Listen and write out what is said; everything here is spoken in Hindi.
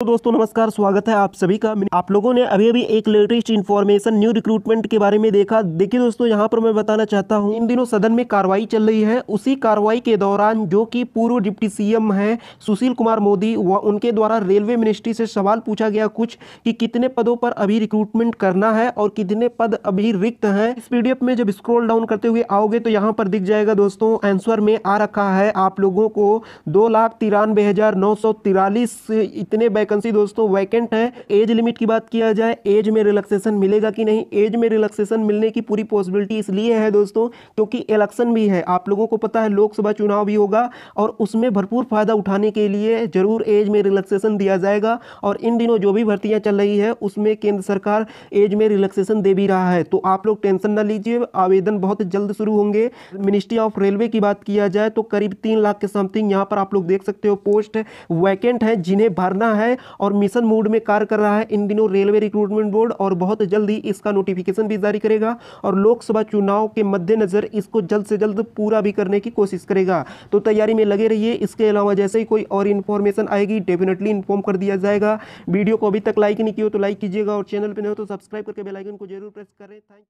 तो दोस्तों नमस्कार स्वागत है आप सभी का आप लोगों ने अभी अभी एक लेटेस्ट इन्फॉर्मेशन न्यू रिक्रूटमेंट के बारे में देखा देखिए दोस्तों यहाँ पर मैं बताना चाहता हूँ इन दिनों सदन में कार्रवाई चल रही है उसी कार्रवाई के दौरान जो कि पूर्व डिप्टी सीएम है सुशील कुमार मोदी व उनके द्वारा रेलवे मिनिस्ट्री से सवाल पूछा गया कुछ कि कितने पदों पर अभी रिक्रूटमेंट करना है और कितने पद अभी रिक्त है इस पीडीएफ में जब स्क्रोल डाउन करते हुए आओगे तो यहाँ पर दिख जाएगा दोस्तों आंसर में आ रखा है आप लोगों को दो लाख हजार नौ सौ तिरालीस इतने वैकेंसी दोस्तों वैकेंट है एज लिमिट की बात किया जाए एज में रिलैक्सेशन मिलेगा कि नहीं एज में रिलैक्सेशन मिलने की पूरी पॉसिबिलिटी इसलिए है दोस्तों क्योंकि इलेक्शन भी है आप लोगों को पता है लोकसभा चुनाव भी होगा और उसमें भरपूर फायदा उठाने के लिए जरूर एज में रिलैक्सेशन दिया जाएगा और इन दिनों जो भी भर्तियाँ चल रही है उसमें केंद्र सरकार एज में रिलैक्सेशन दे भी रहा है तो आप लोग टेंशन ना लीजिए आवेदन बहुत जल्द शुरू होंगे मिनिस्ट्री ऑफ रेलवे की बात किया जाए तो करीब तीन लाख के समथिंग यहाँ पर आप लोग देख सकते हो पोस्ट वैकेंट है जिन्हें भरना है और मिशन मोड में कार्य कर रहा है इन दिनों रेलवे रिक्रूटमेंट बोर्ड और बहुत जल्द ही इसका नोटिफिकेशन भी जारी करेगा और लोकसभा चुनाव के मद्देनज़र इसको जल्द से जल्द पूरा भी करने की कोशिश करेगा तो तैयारी में लगे रहिए इसके अलावा जैसे ही कोई और इन्फॉर्मेशन आएगी डेफिनेटली इन्फॉर्म कर दिया जाएगा वीडियो को अभी तक लाइक नहीं किया तो लाइक कीजिएगा और चैनल पर नहीं हो तो सब्सक्राइब करके बेलाइकन को जरूर प्रेस करें थैंक